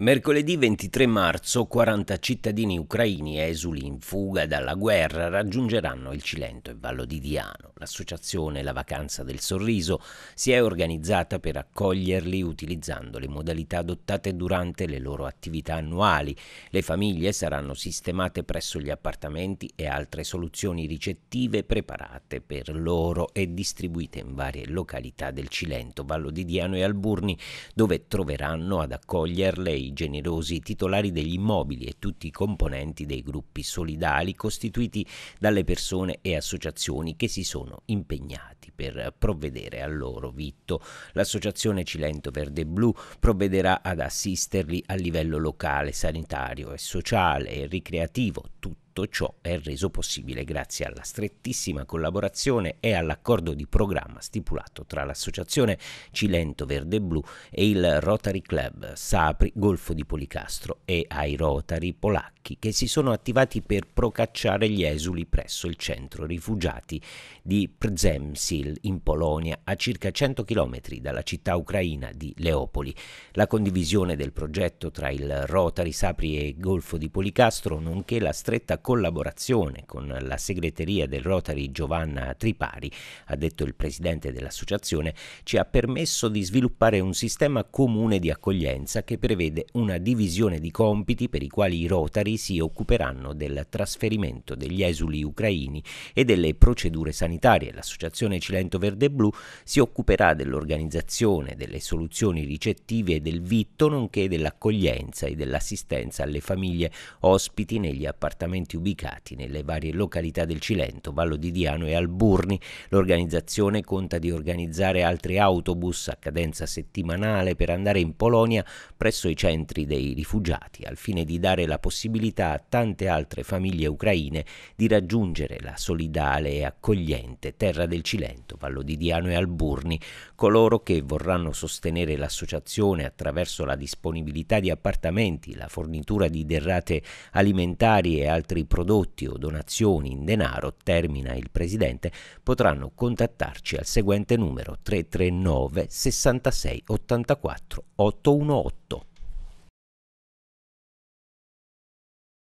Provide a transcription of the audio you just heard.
Mercoledì 23 marzo 40 cittadini ucraini esuli in fuga dalla guerra raggiungeranno il Cilento e Vallo di Diano. L'associazione La Vacanza del Sorriso si è organizzata per accoglierli utilizzando le modalità adottate durante le loro attività annuali. Le famiglie saranno sistemate presso gli appartamenti e altre soluzioni ricettive preparate per loro e distribuite in varie località del Cilento, Vallo di Diano e Alburni, dove troveranno ad accoglierle i i generosi titolari degli immobili e tutti i componenti dei gruppi solidali costituiti dalle persone e associazioni che si sono impegnati per provvedere al loro vitto. L'associazione Cilento Verde Blu provvederà ad assisterli a livello locale, sanitario e sociale e ricreativo, tutti tutto ciò è reso possibile grazie alla strettissima collaborazione e all'accordo di programma stipulato tra l'Associazione Cilento Verde Blu e il Rotary Club Sapri Golfo di Policastro e ai Rotary polacchi che si sono attivati per procacciare gli esuli presso il centro rifugiati di Przemsil in Polonia a circa 100 km dalla città ucraina di Leopoli. La condivisione del progetto tra il Rotary Sapri e Golfo di Policastro nonché la stretta collaborazione con la segreteria del Rotary Giovanna Tripari, ha detto il presidente dell'associazione, ci ha permesso di sviluppare un sistema comune di accoglienza che prevede una divisione di compiti per i quali i Rotary si occuperanno del trasferimento degli esuli ucraini e delle procedure sanitarie. L'associazione Cilento Verde Blu si occuperà dell'organizzazione, delle soluzioni ricettive e del vitto, nonché dell'accoglienza e dell'assistenza alle famiglie ospiti negli appartamenti ubicati nelle varie località del Cilento, Vallo di Diano e Alburni. L'organizzazione conta di organizzare altri autobus a cadenza settimanale per andare in Polonia presso i centri dei rifugiati, al fine di dare la possibilità a tante altre famiglie ucraine di raggiungere la solidale e accogliente terra del Cilento, Vallo di Diano e Alburni. Coloro che vorranno sostenere l'associazione attraverso la disponibilità di appartamenti, la fornitura di derrate alimentari e altri prodotti o donazioni in denaro, termina il Presidente, potranno contattarci al seguente numero 339 66 84 818.